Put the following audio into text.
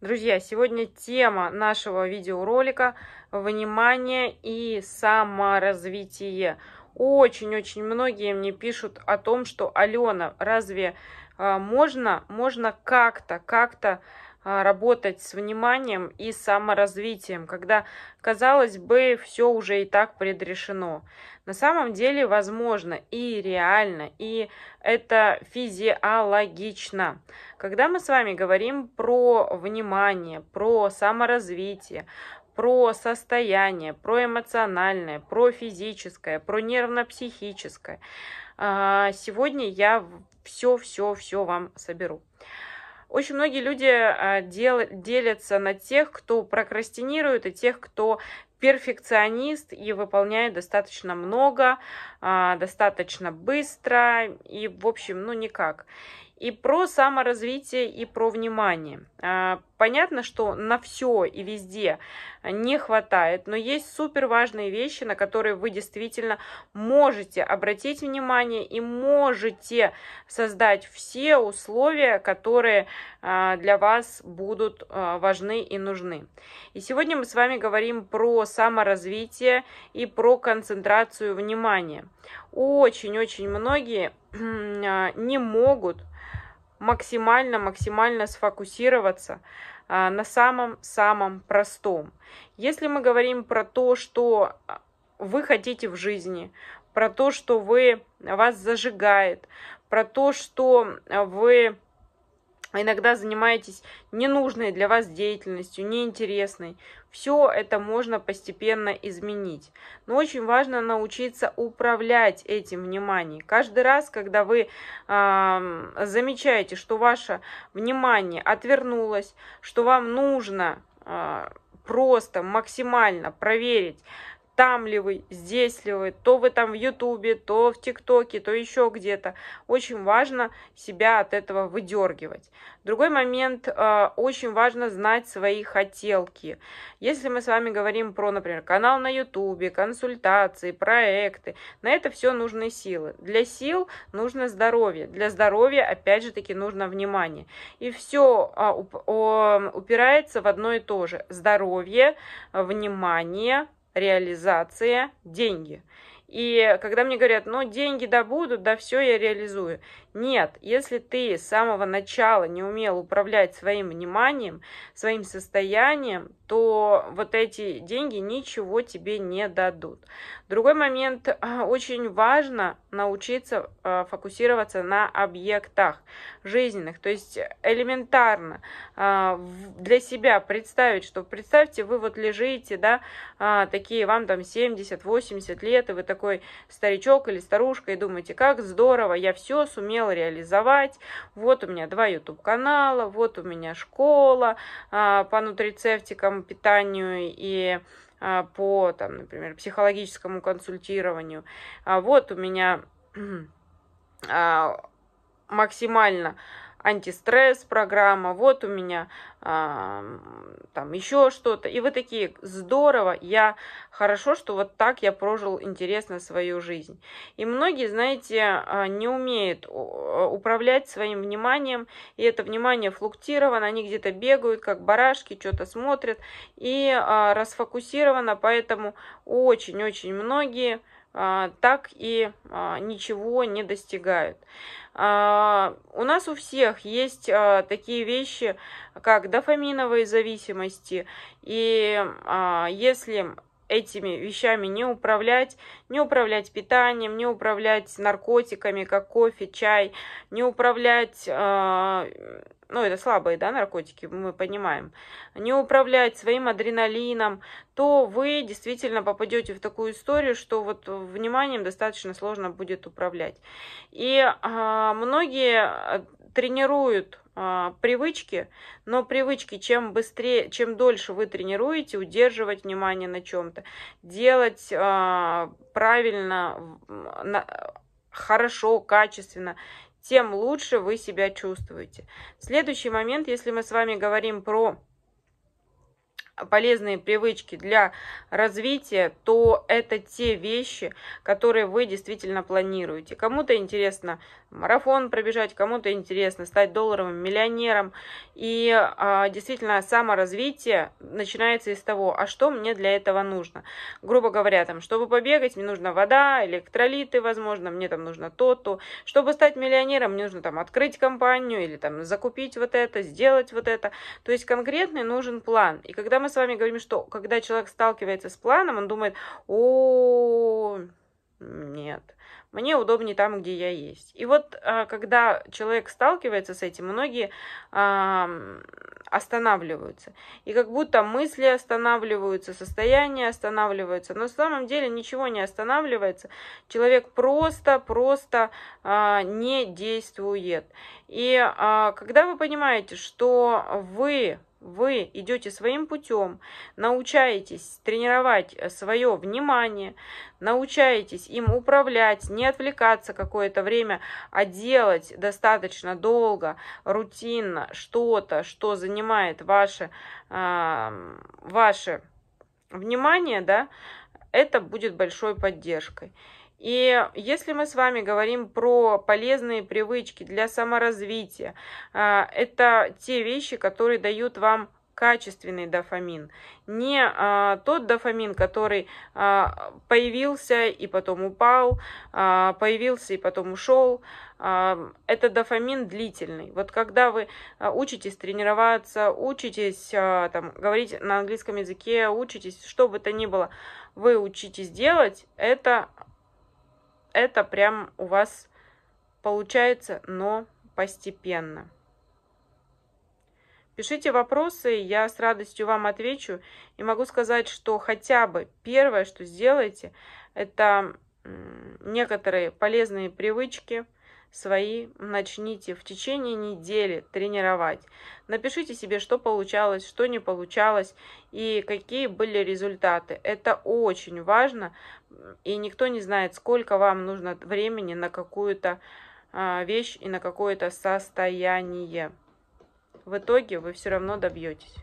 Друзья, сегодня тема нашего видеоролика – внимание и саморазвитие. Очень-очень многие мне пишут о том, что «Алена, разве а, можно, можно как-то, как-то а, работать с вниманием и саморазвитием, когда, казалось бы, все уже и так предрешено. На самом деле возможно и реально, и это физиологично. Когда мы с вами говорим про внимание, про саморазвитие, про состояние, про эмоциональное, про физическое, про нервно-психическое, а, сегодня я все-все-все вам соберу. Очень многие люди а, дел, делятся на тех, кто прокрастинирует, и тех, кто перфекционист и выполняет достаточно много, а, достаточно быстро и, в общем, ну никак и про саморазвитие, и про внимание. А, понятно, что на все и везде не хватает, но есть супер важные вещи, на которые вы действительно можете обратить внимание и можете создать все условия, которые а, для вас будут а, важны и нужны. И сегодня мы с вами говорим про саморазвитие и про концентрацию внимания. Очень-очень многие а, не могут максимально-максимально сфокусироваться а, на самом-самом простом. Если мы говорим про то, что вы хотите в жизни, про то, что вы, вас зажигает, про то, что вы а иногда занимаетесь ненужной для вас деятельностью, неинтересной. Все это можно постепенно изменить. Но очень важно научиться управлять этим вниманием. Каждый раз, когда вы э, замечаете, что ваше внимание отвернулось, что вам нужно э, просто максимально проверить, там ли вы, здесь ли вы, то вы там в Ютубе, то в ТикТоке, то еще где-то. Очень важно себя от этого выдергивать. Другой момент, э, очень важно знать свои хотелки. Если мы с вами говорим про, например, канал на Ютубе, консультации, проекты, на это все нужны силы. Для сил нужно здоровье, для здоровья, опять же таки, нужно внимание. И все а, упирается в одно и то же. Здоровье, внимание, реализация, деньги. И когда мне говорят, ну, деньги добудут, да все я реализую. Нет, если ты с самого начала не умел управлять своим вниманием, своим состоянием, то вот эти деньги ничего тебе не дадут. Другой момент, очень важно научиться а, фокусироваться на объектах жизненных, то есть элементарно а, для себя представить, что представьте, вы вот лежите, да, а, такие вам там 70-80 лет, и вы такой старичок или старушка, и думаете, как здорово, я все сумела хотела реализовать. Вот у меня два YouTube-канала, вот у меня школа а, по нутрицептикам, питанию и а, по, там, например, психологическому консультированию. А вот у меня а, максимально антистресс программа, вот у меня там еще что-то. И вы такие, здорово, я хорошо, что вот так я прожил интересно свою жизнь. И многие, знаете, а, не умеют а, управлять своим вниманием, и это внимание флуктировано, они где-то бегают, как барашки, что-то смотрят, и а, расфокусировано, поэтому очень-очень многие так и ничего не достигают. У нас у всех есть такие вещи, как дофаминовые зависимости. И а, если этими вещами не управлять, не управлять питанием, не управлять наркотиками, как кофе, чай, не управлять, э, ну это слабые, да, наркотики, мы понимаем, не управлять своим адреналином, то вы действительно попадете в такую историю, что вот вниманием достаточно сложно будет управлять. И э, многие а, тренируют э, привычки, но привычки, чем быстрее, чем дольше вы тренируете, удерживать внимание на чем-то, делать э, правильно, на, хорошо, качественно, тем лучше вы себя чувствуете. Следующий момент, если мы с вами говорим про полезные привычки для развития, то это те вещи, которые вы действительно планируете. Кому-то интересно марафон пробежать, кому-то интересно стать долларовым миллионером. И а, действительно саморазвитие начинается из того, а что мне для этого нужно. Грубо говоря, там, чтобы побегать, мне нужна вода, электролиты, возможно, мне там нужно то-то. Чтобы стать миллионером, мне нужно там открыть компанию или там закупить вот это, сделать вот это. То есть конкретный нужен план. И когда мы с вами говорим, что когда человек сталкивается с планом, он думает, о, нет, мне удобнее там, где я есть. И вот а, когда человек сталкивается с этим, многие останавливаются. И как будто мысли останавливаются, состояние останавливается. Но на самом деле ничего не останавливается. Человек просто-просто а, не действует. И а, когда вы понимаете, что вы вы идете своим путем, научаетесь тренировать э, свое внимание, научаетесь им управлять, не отвлекаться какое-то время, а делать достаточно долго, рутинно что-то, что занимает ваше, ваше внимание, да, это будет большой поддержкой. И если мы с вами говорим про полезные привычки для саморазвития, а, это те вещи, которые дают вам качественный дофамин, не а, тот дофамин, который а, появился и потом упал, а, появился и потом ушел. А, это дофамин длительный. Вот когда вы а, учитесь тренироваться, учитесь а, там, говорить на английском языке, учитесь, что бы то ни было, вы учитесь делать, это это прям у вас получается, но постепенно. Пишите вопросы, я с радостью вам отвечу. И могу сказать, что хотя бы первое, что сделаете, это некоторые полезные привычки – свои начните в течение недели тренировать. Напишите себе, что получалось, что не получалось и какие были результаты. Это очень важно, и никто не знает, сколько вам нужно времени на какую-то а, вещь и на какое-то состояние. В итоге вы все равно добьетесь.